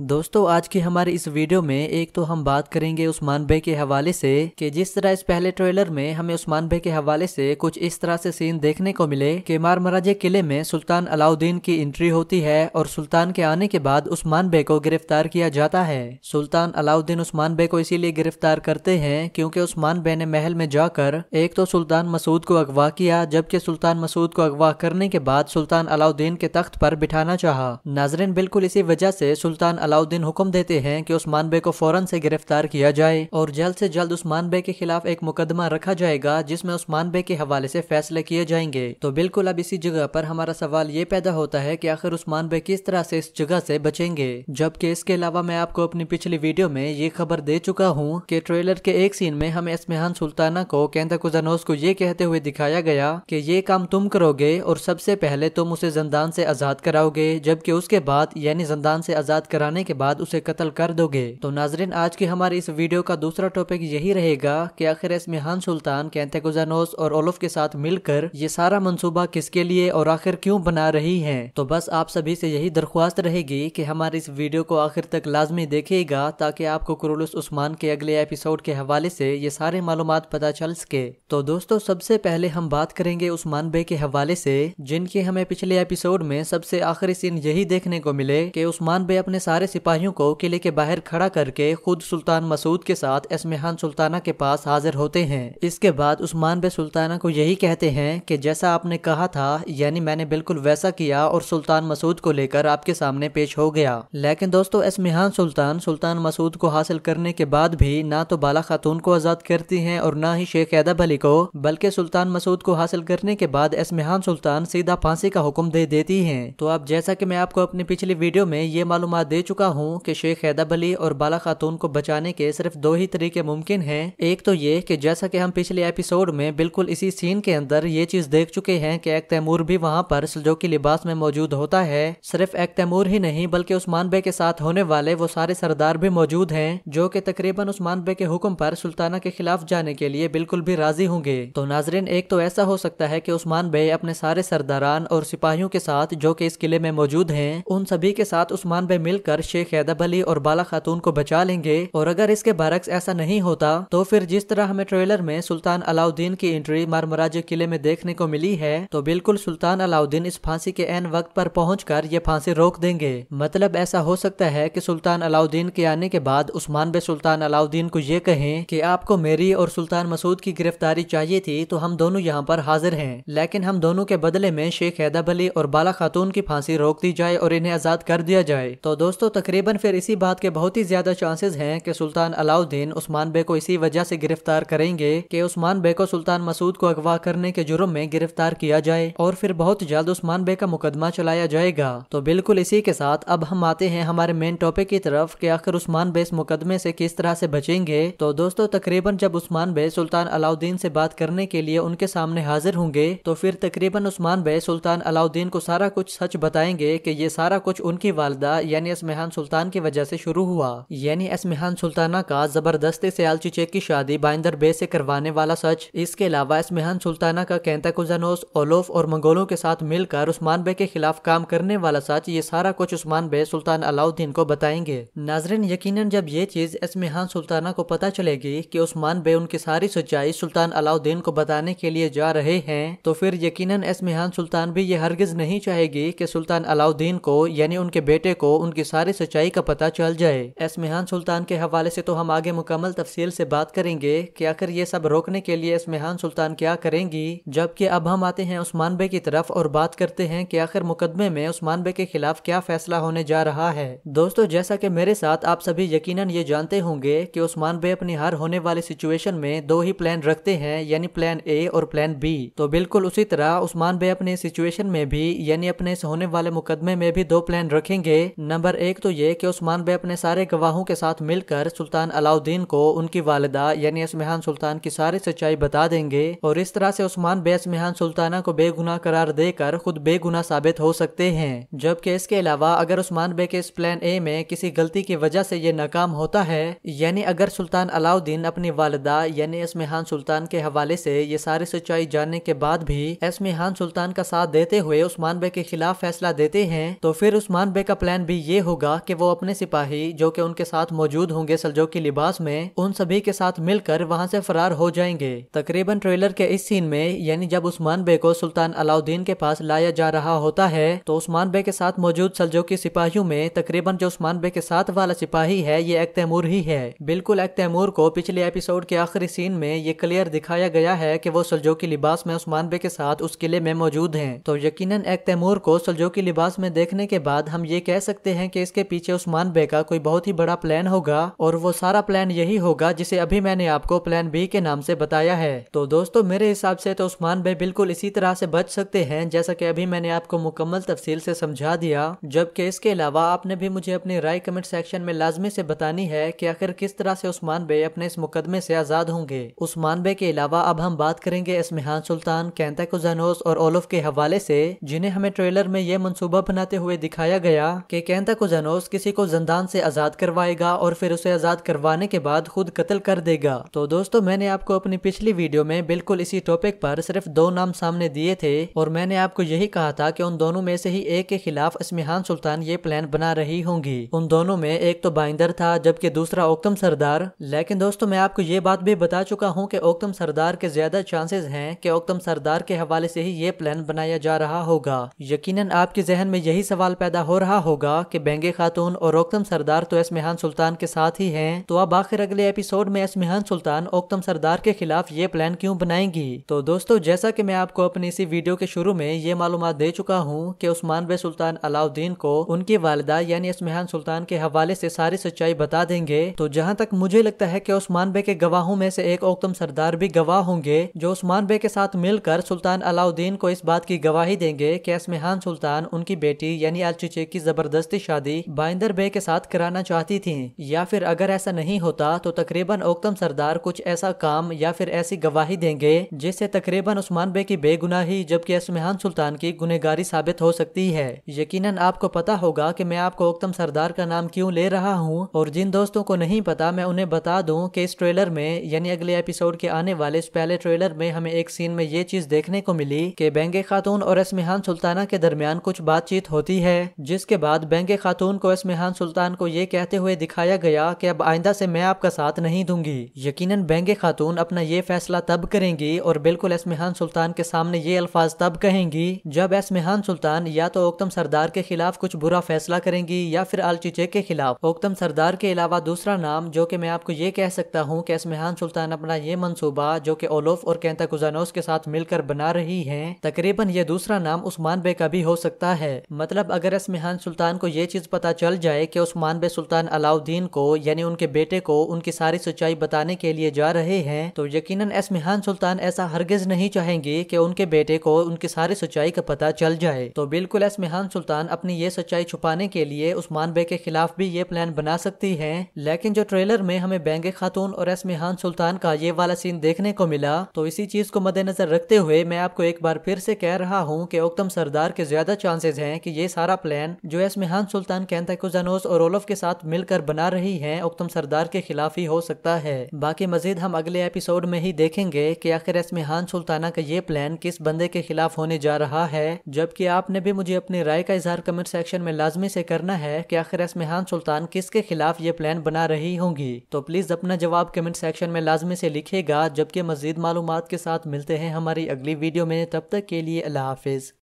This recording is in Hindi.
दोस्तों आज की हमारे इस वीडियो में एक तो हम बात करेंगे उस्मान भाई के हवाले से कि जिस तरह इस पहले ट्रेलर में हमें उस्मान भाई के हवाले से कुछ इस तरह से सीन देखने को मिले कि मार मराजे किले में सुल्तान अलाउद्दीन की एंट्री होती है और सुल्तान के आने के बाद उस्मान भाई को गिरफ्तार किया जाता है सुल्तान अलाउद्दीन उस्मान भाई को इसीलिए गिरफ्तार करते हैं क्योंकि उस्मान भाई ने महल में जाकर एक तो सुल्तान मसूद को अगवा किया जबकि सुल्तान मसूद को अगवा करने के बाद सुल्तान अलाउद्दीन के तख्त पर बिठाना चाह नाजरन बिल्कुल इसी वजह से सुल्तान अलाउद्दीन हुक्म देते हैं कि उस्मान बे को फौरन से गिरफ्तार किया जाए और जल्द से जल्द उस्मान बे के खिलाफ एक मुकदमा रखा जाएगा जिसमें उस्मान बे के हवाले से फैसले किए जाएंगे तो बिल्कुल अब इसी जगह पर हमारा सवाल ये पैदा होता है कि आखिर उस्मान बे किस तरह से इस जगह से बचेंगे जबकि इसके अलावा मैं आपको अपनी पिछली वीडियो में ये खबर दे चुका हूँ की ट्रेलर के एक सीन में हमें इसमेहान सुल्ताना को कैंदा कुजानोस को ये कहते हुए दिखाया गया कि ये काम तुम करोगे और सबसे पहले तुम उसे जंदान से आजाद कराओगे जबकि उसके बाद यानी जंदान से आजाद कराने आने के बाद उसे कत्ल कर दोगे तो नाजरीन आज की हमारे इस वीडियो का दूसरा टॉपिक यही रहेगा कि आखिर इसमें हन सुल्तान कैंतेगुजानोस और ओलफ के साथ मिलकर ये सारा मनसूबा किसके लिए और आखिर क्यों बना रही है तो बस आप सभी से यही दरख्वास्त रहेगी कि हमारे इस वीडियो को आखिर तक लाजमी देखेगा ताकि आपको कुरुलस उस्मान के अगले एपिसोड के हवाले से ये सारे मालूम पता चल सके तो दोस्तों सबसे पहले हम बात करेंगे उस्मान बे के हवाले से जिनके हमें पिछले एपिसोड में सबसे आखिरी सीन यही देखने को मिले कि उस्मान बे अपने सारे सारे सिपाहियों को किले के बाहर खड़ा करके खुद सुल्तान मसूद के साथ एसमेहान सुल्ताना के पास हाजिर होते हैं इसके बाद उस्मान बे सुल्ताना को यही कहते हैं कि जैसा आपने कहा था यानी मैंने बिल्कुल वैसा किया और सुल्तान मसूद को लेकर आपके सामने पेश हो गया लेकिन दोस्तों एसमेहान सुल्तान सुल्तान मसूद को हासिल करने के बाद भी ना तो बाला खातून को आज़ाद करती है और ना ही शेख ऐदब अली को बल्कि सुल्तान मसूद को हासिल करने के बाद एसमेहान सुल्तान सीधा फांसी का हुक्म दे देती है तो आप जैसा की मैं आपको अपनी पिछली वीडियो में ये मालूम दे चुका चुका हूँ कि शेख हैदब अली और बाला खातून को बचाने के सिर्फ दो ही तरीके मुमकिन हैं एक तो ये कि जैसा कि हम पिछले एपिसोड में बिल्कुल इसी सीन के अंदर ये चीज़ देख चुके हैं कि एक तैमूर भी वहाँ पर जो लिबास में मौजूद होता है सिर्फ एक तैमूर ही नहीं बल्कि उस्मान बे के साथ होने वाले वो सारे सरदार भी मौजूद हैं जो कि तकरीबन उस्मान बे के हुक्म पर सुल्ताना के खिलाफ जाने के लिए बिल्कुल भी राजी होंगे तो नाजरीन एक तो ऐसा हो सकता है कि उस्मान बे अपने सारे सरदारान और सिपाहियों के साथ जो कि इस किले में मौजूद हैं उन सभी के साथ उस्मान बे मिलकर शेख हैदब अली और बाला खातून को बचा लेंगे और अगर इसके बरक्स ऐसा नहीं होता तो फिर जिस तरह हमें ट्रेलर में सुल्तान अलाउद्दीन की एंट्री मारमराज किले में देखने को मिली है तो बिल्कुल सुल्तान अलाउद्दीन इस फांसी के एन वक्त पर पहुँच कर ये फांसी रोक देंगे मतलब ऐसा हो सकता है की सुल्तान अलाउद्दीन के आने के बाद उस्मान बे सुल्तान अलाउद्दीन को ये कहें की आपको मेरी और सुल्तान मसूद की गिरफ्तारी चाहिए थी तो हम दोनों यहाँ पर हाजिर है लेकिन हम दोनों के बदले में शेख हैदब अली और बाला खातून की फांसी रोक दी जाए और इन्हें आजाद कर दिया जाए तो दोस्तों तकरीबन फिर इसी बात के बहुत ही ज़्यादा चांसेस हैं कि सुल्तान अलाउद्दीन उस्मान बे को इसी वजह से गिरफ्तार करेंगे कि उस्मान बे को सुल्तान मसूद को अगवा करने के जुर्म में गिरफ्तार किया जाए और फिर बहुत जल्द उस्मान बे का मुकदमा चलाया जाएगा तो बिल्कुल इसी के साथ अब हम आते हैं हमारे मेन टॉपिक की तरफ की आखिर उस्मान बे इस मुकदमे से किस तरह से बचेंगे तो दोस्तों तकरीबन जब उस्मान बे सुल्तान अलाउद्दीन से बात करने के लिए उनके सामने हाजिर होंगे तो फिर तकरीबन उस्मान बे सुल्तान अलाउद्दीन को सारा कुछ सच बताएंगे कि ये सारा कुछ उनकी वालदा यानी इसमें मिहान सुल्तान की वजह से शुरू हुआ यानी एस सुल्ताना का जबरदस्ती से आल चीचे की शादी बाइंदर बे से करवाने वाला सच इसके अलावा एस सुल्ताना का कैंता कुजानोस ओलोफ और मंगोलों के साथ मिलकर उस्मान बे के खिलाफ काम करने वाला सच ये सारा कुछ उस्मान बे सुल्तान अलाउद्दीन को बताएंगे नाजरन यकीन जब ये चीज एस सुल्ताना को पता चलेगी की उस्मान बे उनकी सारी सच्चाई सुल्तान अलाउद्दीन को बताने के लिए जा रहे हैं तो फिर यकीन एस सुल्तान भी ये हरगिज नहीं चाहेगी की सुल्तान अलाउद्दीन को यानी उनके बेटे को उनकी सारी सारी सच्चाई का पता चल जाए इसमेहान सुल्तान के हवाले से तो हम आगे मुकम्मल तफसील से बात करेंगे कि आखिर ये सब रोकने के लिए इसमेहान सुल्तान क्या करेंगी जबकि अब हम आते हैं उस्मान बे की तरफ और बात करते हैं कि आखिर मुकदमे में उस्मान बे के खिलाफ क्या फैसला होने जा रहा है दोस्तों जैसा की मेरे साथ आप सभी यकीन ये जानते होंगे की उस्मान बे अपनी हार होने वाली सिचुएशन में दो ही प्लान रखते हैं यानी प्लान ए और प्लान बी तो बिल्कुल उसी तरह उस्मान बे अपने सिचुएशन में भी यानी अपने होने वाले मुकदमे में भी दो प्लान रखेंगे नंबर एक एक तो ये कि उस्मान बे अपने सारे गवाहों के साथ मिलकर सुल्तान अलाउद्दीन को उनकी वालदा यानी असमहान सुल्तान की सारी सच्चाई बता देंगे और इस तरह से उस्मान बे असमहान सुल्ताना को बेगुनाह करार देकर खुद बेगुनाह साबित हो सकते हैं जबकि इसके अलावा अगर उस्मान बे के इस प्लान ए में किसी गलती की वजह से ये नाकाम होता है यानी अगर सुल्तान अलाउद्दीन अपनी वालदा यानी असमहान सुल्तान के हवाले से ये सारी सच्चाई जानने के बाद भी असमहान सुल्तान का साथ देते हुए उस्मान बे के खिलाफ फैसला देते हैं तो फिर उस्मान बे का प्लान भी ये होगा होगा कि वो अपने सिपाही जो कि उनके साथ मौजूद होंगे सलजो के लिबास में उन सभी के साथ मिलकर वहाँ से फरार हो जाएंगे तकरीबन ट्रेलर के इस सीन में यानी जब उस्मान बे को सुल्तान अलाउद्दीन के पास लाया जा रहा होता है तो उस्मान बे के साथ मौजूद सलजो की सिपाहियों में तकरीबन जो उस्मान बे के साथ वाला सिपाही है ये एक तैमूर ही है बिल्कुल एक तैमूर को पिछले एपिसोड के आखिरी सीन में ये क्लियर दिखाया गया है की वो सलजो की लिबास में उस्मान बे के साथ उस किले में मौजूद है तो यकीन एक तैमूर को सलजो की लिबास में देखने के बाद हम ये कह सकते हैं की इस इसके पीछे उस्मान बे का कोई बहुत ही बड़ा प्लान होगा और वो सारा प्लान यही होगा जिसे अभी मैंने आपको प्लान बी के नाम से बताया है तो दोस्तों मेरे हिसाब से तो उस्मान बे बिल्कुल इसी तरह से बच सकते हैं जैसा कि अभी मैंने आपको मुकम्मल तफसील से समझा दिया जबकि इसके अलावा आपने भी मुझे अपनी राय कमेंट सेक्शन में लाजमी से बतानी है कि आखिर किस तरह से उस्मान बे अपने इस मुकदमे से आज़ाद होंगे उस्मान बे के अलावा अब हम बात करेंगे इसमेहान सुल्तान कैंता कुजानोस और ओलफ के हवाले से जिन्हें हमें ट्रेलर में यह मनसूबा बनाते हुए दिखाया गया कि कैंता कुजानोस थानोस किसी को जंदान से आज़ाद करवाएगा और फिर उसे आज़ाद करवाने के बाद खुद कत्ल कर देगा तो दोस्तों मैंने आपको अपनी पिछली वीडियो में बिल्कुल इसी टॉपिक पर सिर्फ दो नाम सामने दिए थे और मैंने आपको यही कहा था कि उन दोनों में से ही एक के खिलाफ इसमिहान सुल्तान ये प्लान बना रही होंगी उन दोनों में एक तो बाइंदर था जबकि दूसरा ओक्तम सरदार लेकिन दोस्तों मैं आपको ये बात भी बता चुका हूँ की ओक्तम सरदार के ज्यादा चांसेस है की ओक्तम सरदार के हवाले से ही ये प्लान बनाया जा रहा होगा यकीनन आपके जहन में यही सवाल पैदा हो रहा होगा कि बेंगे खातून और ओक्तम सरदार तो एसमेहान सुल्तान के साथ ही हैं तो अब आखिर अगले एपिसोड में एसमेहान सुल्तान ओक्तम सरदार के खिलाफ ये प्लान क्यों बनाएंगी तो दोस्तों जैसा कि मैं आपको अपनी इसी वीडियो के शुरू में ये मालूम दे चुका हूँ कि उस्मान बे सुल्तान अलाउद्दीन को उनकी वालदा यानी एस सुल्तान के हवाले ऐसी सारी सच्चाई बता देंगे तो जहाँ तक मुझे लगता है की उस्मान बे के गवाहों में से एक ओक्तम सरदार भी गवाह होंगे जो उस्मान बे के साथ मिलकर सुल्तान अलाउद्दीन को इस बात की गवाही देंगे की असमेहान सुल्तान उनकी बेटी यानी अलचीचे की जबरदस्ती शादी बाइंदर बे के साथ कराना चाहती थी या फिर अगर ऐसा नहीं होता तो तकरीबन ओक्तम सरदार कुछ ऐसा काम या फिर ऐसी गवाही देंगे जिससे तकरीबन उस्मान बे की बेगुनाही जबकि असमहान सुल्तान की गुनेगारी साबित हो सकती है यकीन आपको पता होगा की मैं आपको ओक्तम सरदार का नाम क्यूँ ले रहा हूँ और जिन दोस्तों को नहीं पता मैं उन्हें बता दूँ की इस ट्रेलर में यानी अगले एपिसोड के आने वाले इस पहले ट्रेलर में हमें एक सीन में ये चीज देखने को मिली की बेंगे खातून और असमहान सुल्ताना के दरमियान कुछ बातचीत होती है जिसके बाद बेंगे खातून खातून को इसमेहान सुल्तान को ये कहते हुए दिखाया गया कि अब आइंदा से मैं आपका साथ नहीं दूंगी यकीनन बेंगे खातून अपना ये फैसला तब करेंगी और बिल्कुल इसमेहान सुल्तान के सामने ये अल्फाज तब कहेंगी जब इसमेहान सुल्तान या तो ओक्तम सरदार के खिलाफ कुछ बुरा फैसला करेंगी या फिर आलचीचे के खिलाफ ओक्तम सरदार के अलावा दूसरा नाम जो की मैं आपको ये कह सकता हूँ की इसमेहान सुल्तान अपना ये मनसूबा जो की ओलोफ और कैंता कुजानोस के साथ मिलकर बना रही है तकरीबन ये दूसरा नाम उस्मान बे का भी हो सकता है मतलब अगर इसमेहान सुल्तान को ये चीज पता पता चल जाए कि उस्मान बे सुल्तान अलाउद्दीन को यानी उनके बेटे को उनकी सारी सच्चाई बताने के लिए जा रहे हैं तो यकीनन एसमिहान सुल्तान ऐसा हरगिज नहीं चाहेंगे कि उनके बेटे को उनकी सारी सच्चाई का पता चल जाए तो बिल्कुल एसमिहान सुल्तान अपनी ये सच्चाई छुपाने के लिए उस्मान बे के खिलाफ भी ये प्लान बना सकती है लेकिन जो ट्रेलर में हमें बैंगे खातून और एसमिहान सुल्तान का ये वाला सीन देखने को मिला तो इसी चीज को मद्देनजर रखते हुए मैं आपको एक बार फिर से कह रहा हूँ की उत्तम सरदार के ज्यादा चांसेस है की ये सारा प्लान जो एसमिहान सुल्तान पाकिस्तान कैन और ओलोफ के साथ मिलकर बना रही है उक्तम सरदार के खिलाफ ही हो सकता है बाकी मजीद हम अगले एपिसोड में ही देखेंगे कि आखिर इसमेहान सुल्ताना का ये प्लान किस बंदे के खिलाफ होने जा रहा है जबकि आपने भी मुझे अपनी राय का इजहार कमेंट सेक्शन में लाजमी से करना है कि आखिर इसमेहान सुल्तान किसके खिलाफ ये प्लान बना रही होंगी तो प्लीज अपना जवाब कमेंट सेक्शन में लाजमी से लिखेगा जबकि मजीद मालूम के साथ मिलते हैं हमारी अगली वीडियो में तब तक के लिए अल्लाह हाफिज़